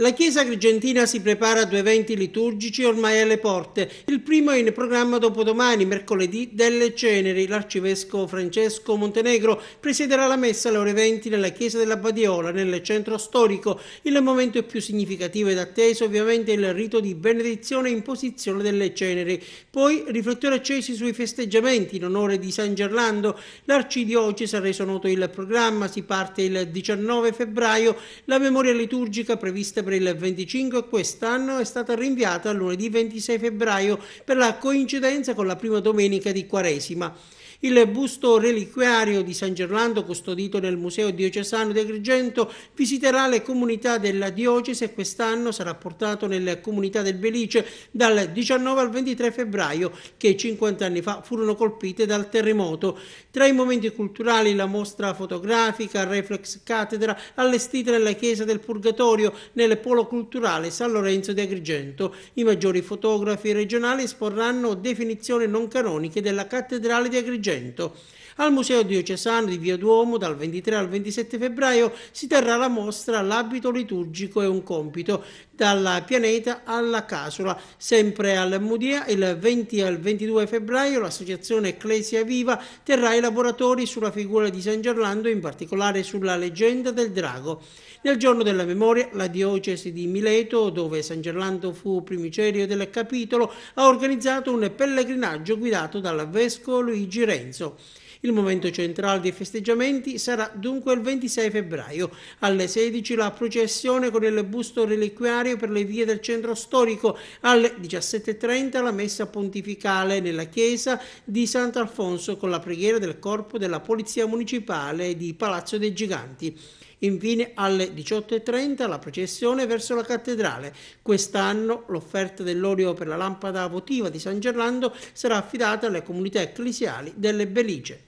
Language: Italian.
La Chiesa agrigentina si prepara a due eventi liturgici ormai alle porte. Il primo è in programma dopodomani, mercoledì, delle ceneri. L'arcivescovo Francesco Montenegro presiederà la messa alle ore 20 nella Chiesa della Badiola, nel centro storico. Il momento più significativo ed atteso ovviamente è il rito di benedizione in posizione delle ceneri. Poi riflettori accesi sui festeggiamenti in onore di San Gerlando. L'arcidiocesi ha reso noto il programma. Si parte il 19 febbraio. La memoria liturgica prevista per per il 25 quest'anno è stata rinviata a lunedì 26 febbraio per la coincidenza con la prima domenica di Quaresima. Il busto reliquiario di San Gerlando, custodito nel Museo Diocesano di Agrigento, visiterà le comunità della diocesi e quest'anno sarà portato nelle comunità del Belice dal 19 al 23 febbraio, che 50 anni fa furono colpite dal terremoto. Tra i momenti culturali la mostra fotografica Reflex Cattedra allestita nella Chiesa del Purgatorio nel Polo Culturale San Lorenzo di Agrigento. I maggiori fotografi regionali esporranno definizioni non canoniche della cattedrale di Agrigento Agrigento al Museo Diocesano di Via Duomo dal 23 al 27 febbraio si terrà la mostra L'abito liturgico è un compito, dalla pianeta alla casula. Sempre al Mudia il 20 al 22 febbraio l'associazione Ecclesia Viva terrà i laboratori sulla figura di San Gerlando, in particolare sulla leggenda del drago. Nel giorno della memoria la diocesi di Mileto, dove San Gerlando fu primicerio del capitolo, ha organizzato un pellegrinaggio guidato dal vescovo Luigi Renzo. Il momento centrale dei festeggiamenti sarà dunque il 26 febbraio. Alle 16 la processione con il busto reliquiario per le vie del centro storico. Alle 17.30 la messa pontificale nella chiesa di Sant'Alfonso con la preghiera del corpo della Polizia Municipale di Palazzo dei Giganti. Infine alle 18.30 la processione verso la cattedrale. Quest'anno l'offerta dell'olio per la lampada votiva di San Gerlando sarà affidata alle comunità ecclesiali delle Belice.